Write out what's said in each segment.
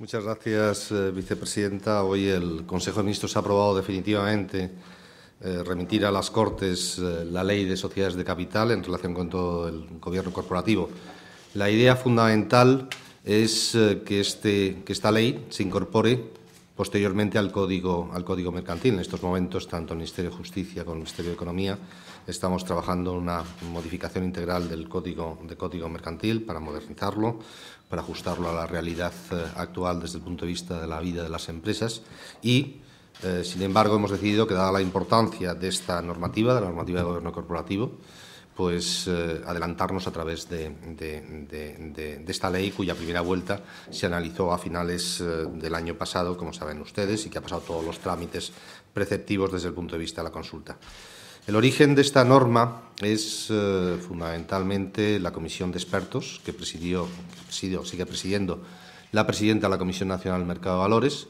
Muchas gracias, eh, vicepresidenta. Hoy el Consejo de Ministros ha aprobado definitivamente eh, remitir a las Cortes eh, la ley de sociedades de capital en relación con todo el gobierno corporativo. La idea fundamental es que, este, que esta ley se incorpore posteriormente al Código, al Código Mercantil. En estos momentos, tanto el Ministerio de Justicia como el Ministerio de Economía estamos trabajando en una modificación integral del Código, código Mercantil para modernizarlo, para ajustarlo a la realidad eh, actual desde el punto de vista de la vida de las empresas y eh, sin embargo, hemos decidido que, dada la importancia de esta normativa, de la normativa de gobierno corporativo, pues eh, adelantarnos a través de, esta ley cuya primera vuelta se analizó a finales eh, del año pasado, como saben ustedes, y que ha pasado todos los trámites preceptivos desde el punto de vista de la consulta. El origen de esta norma es eh, fundamentalmente la comisión de expertos que presidió, sigue presidiendo la presidenta de la Comisión Nacional del Mercado de Valores.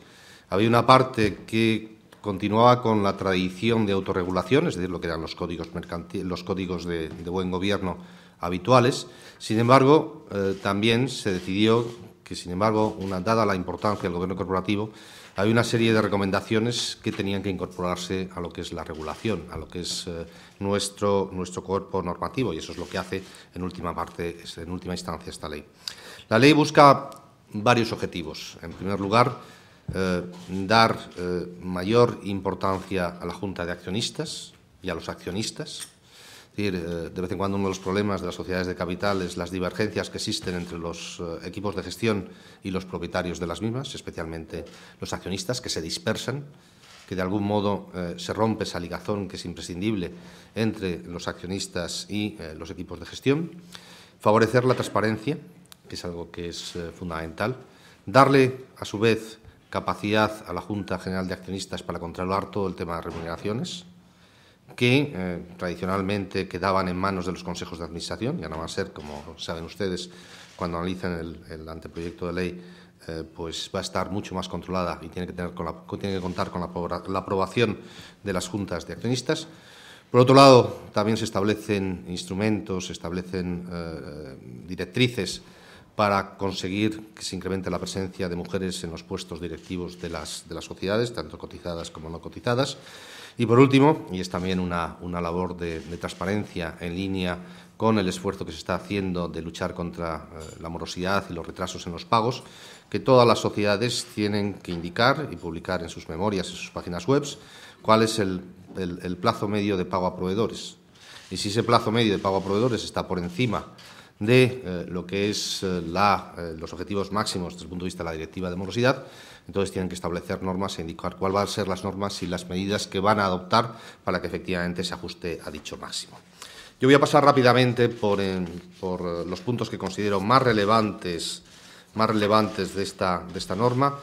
Había una parte que continuaba con la tradición de autorregulación, es decir, lo que eran los códigos, los códigos de, buen gobierno habituales. Sin embargo, eh, también se decidió que, sin embargo, una, dada la importancia del gobierno corporativo, hay una serie de recomendaciones que tenían que incorporarse a lo que es la regulación, a lo que es eh, nuestro, nuestro cuerpo normativo, y eso es lo que hace en última parte, en última instancia esta ley. La ley busca varios objetivos. En primer lugar, eh, dar eh, mayor importancia a la Junta de Accionistas y a los accionistas. decir, eh, de vez en cuando uno de los problemas de las sociedades de capital es las divergencias que existen entre los equipos de gestión y los propietarios de las mismas, especialmente los accionistas, que se dispersan, que de algún modo se rompe esa ligazón que es imprescindible entre los accionistas y los equipos de gestión. Favorecer la transparencia, que es algo que es fundamental. Darle, a su vez, capacidad a la Junta General de Accionistas para controlar todo el tema de remuneraciones, que eh, tradicionalmente quedaban en manos de los consejos de administración, ya no va a ser, como saben ustedes, cuando analizan el, anteproyecto de ley, eh, pues va a estar mucho más controlada y tiene que, tener tiene que contar con la, aprobación de las juntas de accionistas. Por otro lado, también se establecen instrumentos, se establecen eh, directrices para conseguir que se incremente la presencia de mujeres en los puestos directivos de las, de las sociedades, tanto cotizadas como no cotizadas. Y por último, y es también una, labor de, transparencia en línea con el esfuerzo que se está haciendo de luchar contra eh, la morosidad y los retrasos en los pagos, que todas las sociedades tienen que indicar y publicar en sus memorias, en sus páginas web, cuál es el plazo medio de pago a proveedores. Y si ese plazo medio de pago a proveedores está por encima de eh, lo que es eh, eh, los objetivos máximos desde el punto de vista de la directiva de morosidad. Entonces tienen que establecer normas e indicar cuáles van a ser las normas y las medidas que van a adoptar para que efectivamente se ajuste a dicho máximo. Yo voy a pasar rápidamente por, los puntos que considero más relevantes, más relevantes de esta norma.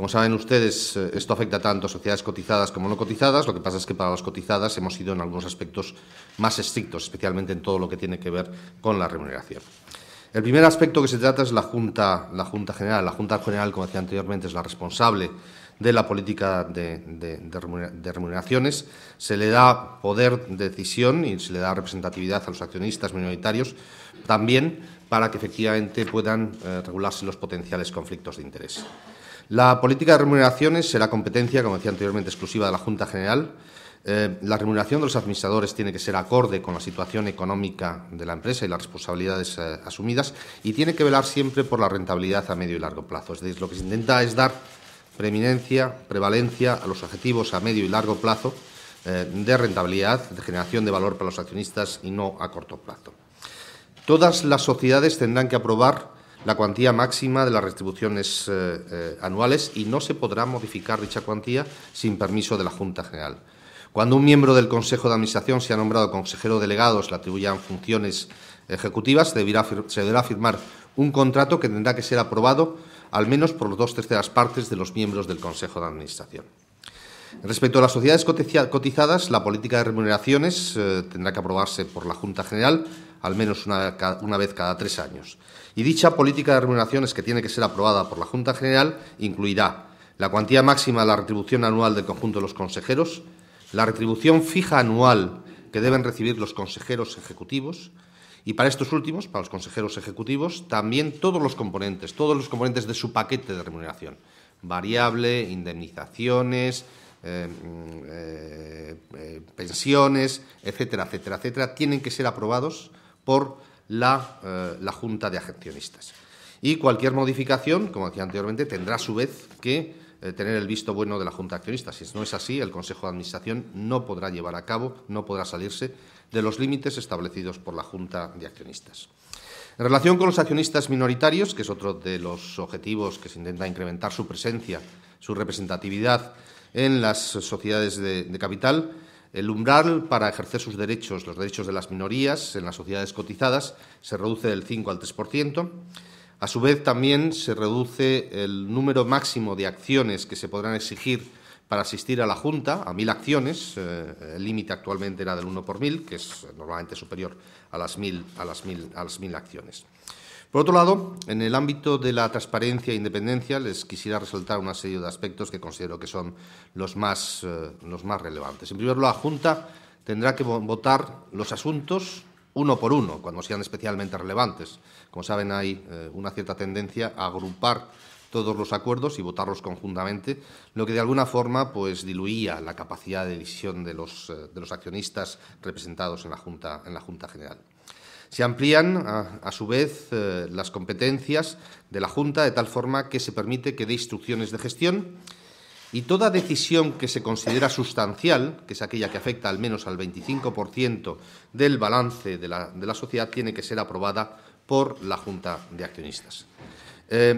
Como saben ustedes, eh, esto afecta tanto a sociedades cotizadas como no cotizadas. Lo que pasa es que para las cotizadas hemos sido en algunos aspectos más estrictos, especialmente en todo lo que tiene que ver con la remuneración. El primer aspecto que se trata es la Junta, la Junta General. La Junta General, como decía anteriormente, es la responsable de la política de, remuneraciones. Se le da poder de decisión y se le da representatividad a los accionistas minoritarios también para que efectivamente puedan eh, regularse los potenciales conflictos de interés. La política de remuneraciones será competencia, como decía anteriormente, exclusiva de la Junta General. Eh, la remuneración de los administradores tiene que ser acorde con la situación económica de la empresa y las responsabilidades eh, asumidas y tiene que velar siempre por la rentabilidad a medio y largo plazo. Es decir, lo que se intenta es dar preeminencia, prevalencia a los objetivos a medio y largo plazo eh, de rentabilidad, de generación de valor para los accionistas y no a corto plazo. Todas las sociedades tendrán que aprobar la cuantía máxima de las retribuciones eh, eh, anuales y no se podrá modificar dicha cuantía sin permiso de la Junta General. Cuando un miembro del Consejo de Administración sea nombrado consejero delegado, se le atribuyan funciones ejecutivas, se deberá, firmar un contrato que tendrá que ser aprobado al menos por las dos terceras partes de los miembros del Consejo de Administración. Respecto a las sociedades cotizadas, la política de remuneraciones eh, tendrá que aprobarse por la Junta General al menos una, vez cada tres años. Y dicha política de remuneraciones que tiene que ser aprobada por la Junta General incluirá la cuantía máxima de la retribución anual del conjunto de los consejeros, la retribución fija anual que deben recibir los consejeros ejecutivos, y para estos últimos, para los consejeros ejecutivos, también todos los componentes, todos los componentes de su paquete de remuneración, variable, indemnizaciones, eh, mm, eh, eh, pensiones, etcétera, etcétera, etcétera, tienen que ser aprobados por eh, la, Junta de Accionistas. Y cualquier modificación, como decía anteriormente, tendrá a su vez que eh, tener el visto bueno de la Junta de Accionistas. Si no es así, el Consejo de Administración no podrá llevar a cabo, no podrá salirse de los límites establecidos por la Junta de Accionistas. En relación con los accionistas minoritarios, que es otro de los objetivos que se intenta incrementar su presencia, su representatividad en las sociedades de capital, el umbral para ejercer sus derechos, los derechos de las minorías en las sociedades cotizadas, se reduce del 5 al 3%. A su vez, también se reduce el número máximo de acciones que se podrán exigir para asistir a la Junta, a mil acciones. Eh, el límite actualmente era del 1 por mil, que es normalmente superior a las mil, a las a las mil acciones. Por otro lado, en el ámbito de la transparencia e independencia, les quisiera resaltar una serie de aspectos que considero que son los más, eh, los más relevantes. En primer lugar, la Junta tendrá que votar los asuntos uno por uno, cuando sean especialmente relevantes. Como saben, hay eh, una cierta tendencia a agrupar todos los acuerdos y votarlos conjuntamente, lo que de alguna forma pues diluía la capacidad de decisión de los, eh, de los accionistas representados en la Junta, en la Junta General. Se amplían, a, su vez, eh, las competencias de la Junta de tal forma que se permite que dé instrucciones de gestión y toda decisión que se considera sustancial, que es aquella que afecta al menos al 25% del balance de la, sociedad, tiene que ser aprobada por la Junta de Accionistas. Eh,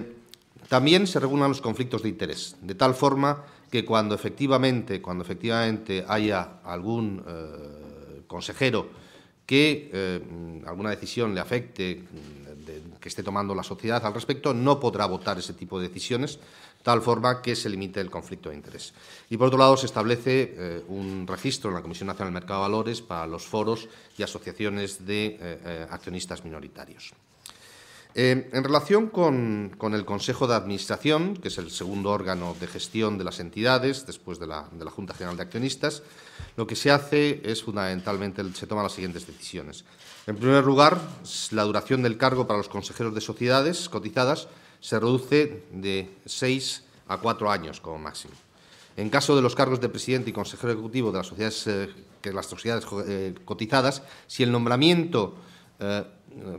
también se regulan los conflictos de interés, de tal forma que cuando efectivamente, cuando efectivamente haya algún eh, consejero que eh, alguna decisión le afecte, mm, que esté tomando la sociedad al respecto, no podrá votar ese tipo de decisiones, tal forma que se limite el conflicto de interés. Y por otro lado, se establece eh, un registro en la Comisión Nacional del Mercado de Valores para los foros y asociaciones de eh, accionistas minoritarios. Eh, en relación con, el Consejo de Administración, que es el segundo órgano de gestión de las entidades después de la, Junta General de Accionistas, lo que se hace es fundamentalmente se toman las siguientes decisiones. En primer lugar, la duración del cargo para los consejeros de sociedades cotizadas se reduce de seis a cuatro años como máximo. En caso de los cargos de presidente y consejero ejecutivo de las sociedades, eh, eh, cotizadas, si el nombramiento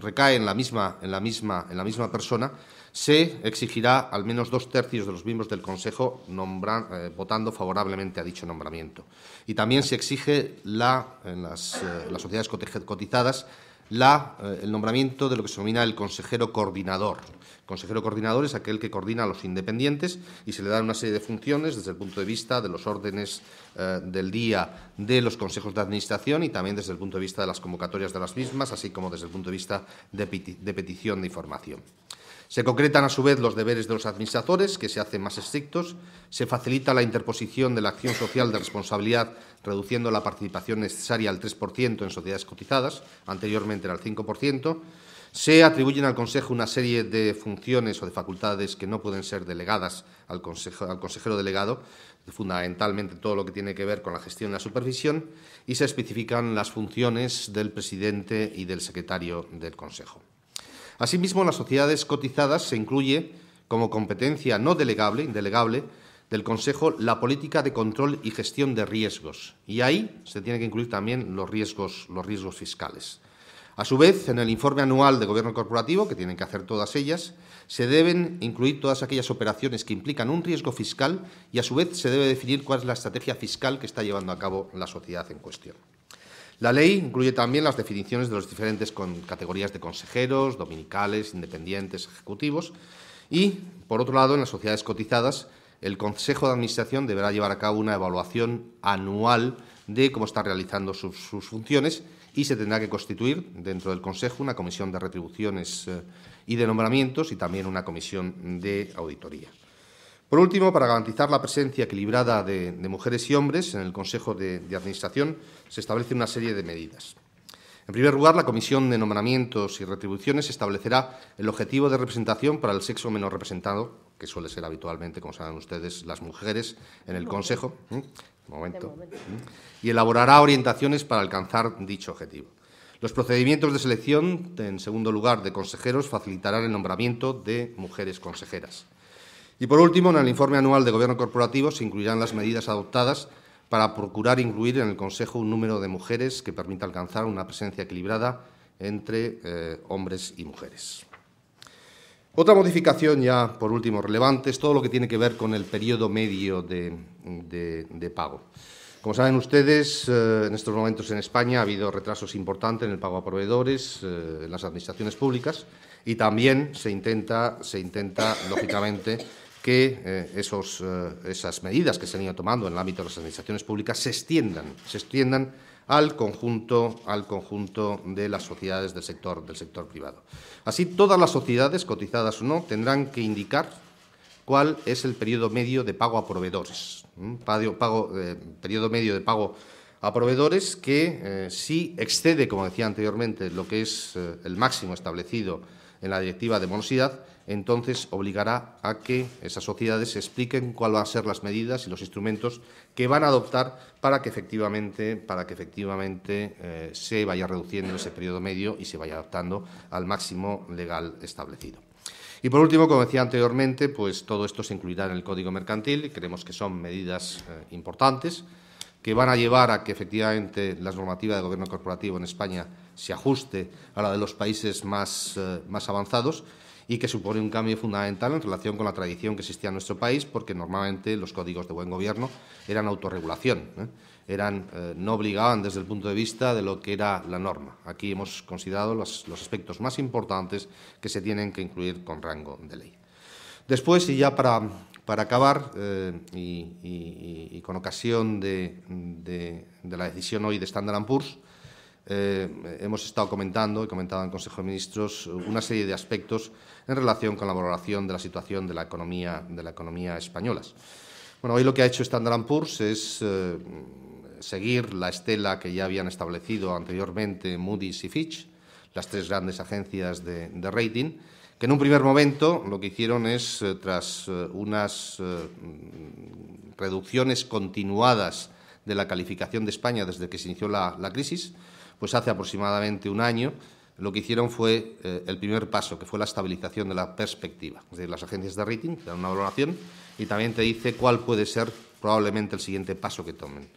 recae en la misma, en la misma, en la misma persona, se exigirá al menos dos tercios de los miembros del Consejo eh, votando favorablemente a dicho nombramiento. Y también se exige la, en las, eh, las sociedades cotizadas eh, el nombramiento de lo que se denomina el consejero coordinador. El consejero coordinador es aquel que coordina a los independientes y se le dan una serie de funciones desde el punto de vista de los órdenes eh, del día de los consejos de administración y también desde el punto de vista de las convocatorias de las mismas, así como desde el punto de vista de petición de información. Se concretan a su vez los deberes de los administradores, que se hacen más estrictos, se facilita la interposición de la acción social de responsabilidad, reduciendo la participación necesaria al 3% en sociedades cotizadas, anteriormente era al 5%, se atribuyen al Consejo una serie de funciones o de facultades que no pueden ser delegadas al, consejo, al consejero delegado, fundamentalmente todo lo que tiene que ver con la gestión y la supervisión, y se especifican las funciones del presidente y del secretario del Consejo. Asimismo, en las sociedades cotizadas se incluye como competencia no delegable, indelegable, del Consejo la política de control y gestión de riesgos. Y ahí se tienen que incluir también los riesgos, los riesgos fiscales. A su vez, en el informe anual de gobierno corporativo, que tienen que hacer todas ellas, se deben incluir todas aquellas operaciones que implican un riesgo fiscal y, a su vez, se debe definir cuál es la estrategia fiscal que está llevando a cabo la sociedad en cuestión. La ley incluye también las definiciones de las diferentes categorías de consejeros, dominicales, independientes, ejecutivos y, por otro lado, en las sociedades cotizadas, el Consejo de Administración deberá llevar a cabo una evaluación anual de cómo está realizando sus, funciones y se tendrá que constituir dentro del Consejo una comisión de retribuciones eh, y de nombramientos y también una comisión de auditoría. Por último, para garantizar la presencia equilibrada de, mujeres y hombres en el Consejo de, Administración, se establece una serie de medidas. En primer lugar, la Comisión de Nombramientos y Retribuciones establecerá el objetivo de representación para el sexo menos representado, que suele ser habitualmente, como saben ustedes, las mujeres en el Consejo, ¿Mm? momento, ¿Mm? y elaborará orientaciones para alcanzar dicho objetivo. Los procedimientos de selección, en segundo lugar, de consejeros facilitarán el nombramiento de mujeres consejeras. Y por último, en el informe anual de Gobierno Corporativo se incluirán las medidas adoptadas para procurar incluir en el Consejo un número de mujeres que permita alcanzar una presencia equilibrada entre eh, hombres y mujeres. Otra modificación ya, por último, relevante es todo lo que tiene que ver con el periodo medio de, pago. Como saben ustedes, eh, en estos momentos en España ha habido retrasos importantes en el pago a proveedores, eh, en las administraciones públicas, y también se se intenta lógicamente, que eh, esos, eh, esas medidas que se han ido tomando en el ámbito de las administraciones públicas se extiendan, se extiendan al conjunto, al conjunto de las sociedades del sector, del sector privado. Así, todas las sociedades, cotizadas o no, tendrán que indicar cuál es el periodo medio de pago a proveedores. Eh, periodo medio de pago a proveedores que si excede, como decía anteriormente, lo que es el máximo establecido en la directiva de monosidad, entonces obligará a que esas sociedades expliquen cuáles van a ser las medidas y los instrumentos que van a adoptar para que efectivamente, para que efectivamente eh, se vaya reduciendo ese periodo medio y se vaya adaptando al máximo legal establecido. Y por último, como decía anteriormente, pues todo esto se incluirá en el Código Mercantil y creemos que son medidas eh, importantes que van a llevar a que efectivamente la normativa de gobierno corporativo en España se ajuste a la de los países más eh, avanzados y que supone un cambio fundamental en relación con la tradición que existía en nuestro país, porque normalmente los códigos de buen gobierno eran autorregulación, ¿eh? eran, eh, no obligaban desde el punto de vista de lo que era la norma. Aquí hemos considerado los, aspectos más importantes que se tienen que incluir con rango de ley. Después, y ya para, acabar, eh, y, con ocasión de, de, la decisión hoy de Standard Poor's, eh, hemos estado comentando, y comentado en Consejo de Ministros, una serie de aspectos en relación con la valoración de la situación de la economía, de la economía española. Bueno, hoy lo que ha hecho Standard Poor's es eh, seguir la estela que ya habían establecido anteriormente Moody's y Fitch, las tres grandes agencias de, rating, que en un primer momento lo que hicieron es, eh, tras unas reducciones continuadas de la calificación de España desde que se inició la crisis, pues hace aproximadamente un año lo que hicieron fue eh, el primer paso, que fue la estabilización de la perspectiva. Es decir, las agencias de rating te dan una valoración y también te dice cuál puede ser probablemente el siguiente paso que tomen.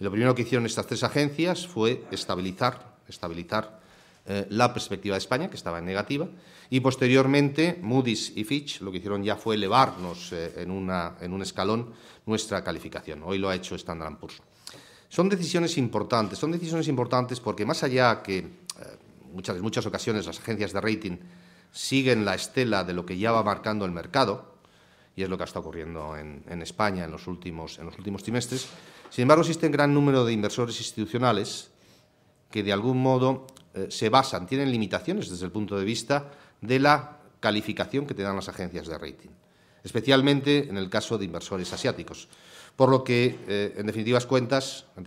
Y lo primero que hicieron estas tres agencias fue estabilizar, estabilizar eh, la perspectiva de España, que estaba en negativa, y posteriormente Moody's y Fitch lo que hicieron ya fue elevarnos eh, en, en un escalón nuestra calificación. Hoy lo ha hecho Standard Poor's. Son decisiones importantes, son decisiones importantes porque más allá que eh, en muchas, muchas ocasiones las agencias de rating siguen la estela de lo que ya va marcando el mercado, y es lo que ha estado ocurriendo en, España en los, últimos, en los últimos trimestres, sin embargo existe un gran número de inversores institucionales que de algún modo eh, se basan, tienen limitaciones desde el punto de vista de la calificación que te dan las agencias de rating especialmente en el caso de inversores asiáticos. Por lo que, eh, en definitivas cuentas, en,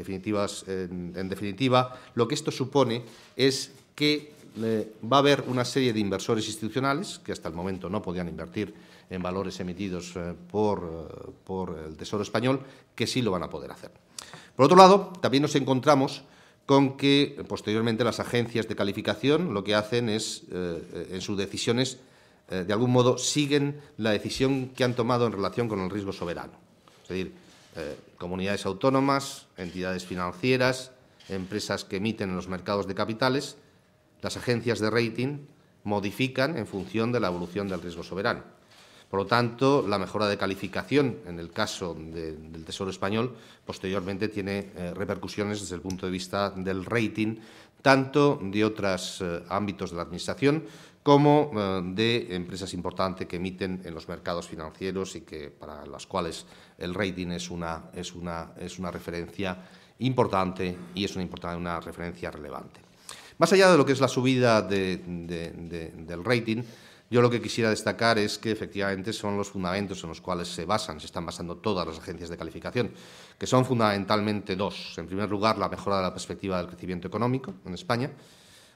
definitiva, lo que esto supone es que eh, va a haber una serie de inversores institucionales que hasta el momento no podían invertir en valores emitidos eh, por, el Tesoro Español, que sí lo van a poder hacer. Por otro lado, también nos encontramos con que posteriormente las agencias de calificación lo que hacen es, en sus decisiones, eh, de algún modo, siguen la decisión que han tomado en relación con el riesgo soberano. Es decir, eh, comunidades autónomas, entidades financieras, empresas que emiten en los mercados de capitales, las agencias de rating modifican en función de la evolución del riesgo soberano. Por lo tanto, la mejora de calificación en el caso del Tesoro español posteriormente tiene eh, repercusiones desde el punto de vista del rating tanto de otros ámbitos de la Administración como eh, de empresas importantes que emiten en los mercados financieros y que para las cuales el rating es una, es una, referencia importante y es una, una referencia relevante. Más allá de lo que es la subida del rating, yo lo que quisiera destacar es que efectivamente son los fundamentos en los cuales se basan, se están basando todas las agencias de calificación, que son fundamentalmente dos. En primer lugar, la mejora de la perspectiva del crecimiento económico en España,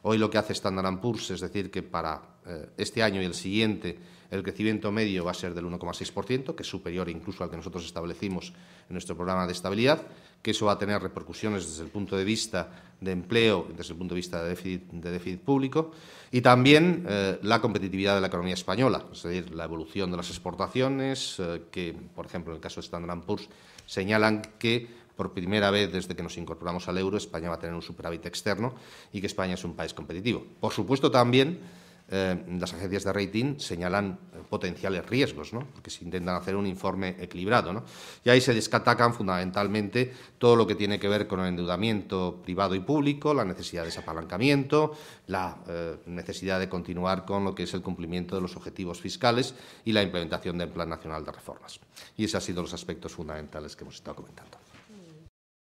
Hoy lo que hace Standard Poor's es decir que para eh, este año y el siguiente el crecimiento medio va a ser del 1,6%, que es superior incluso al que nosotros establecimos en nuestro programa de estabilidad, que eso va a tener repercusiones desde el punto de vista de empleo, desde el punto de vista de déficit, público, y también eh, la competitividad de la economía española, es decir, la evolución de las exportaciones, eh, que, por ejemplo, en el caso de Standard Poor's, señalan que por primera vez desde que nos incorporamos al euro, España va a tener un superávit externo y que España es un país competitivo. Por supuesto, también eh, las agencias de rating señalan eh, potenciales riesgos, ¿no? porque se intentan hacer un informe equilibrado. Y ahí se descatacan fundamentalmente todo lo que tiene que ver con el endeudamiento privado y público, la necesidad de desapalancamiento, la eh, necesidad de continuar con lo que es el cumplimiento de los objetivos fiscales y la implementación del Plan Nacional de Reformas. Y esos han sido los aspectos fundamentales que hemos estado comentando.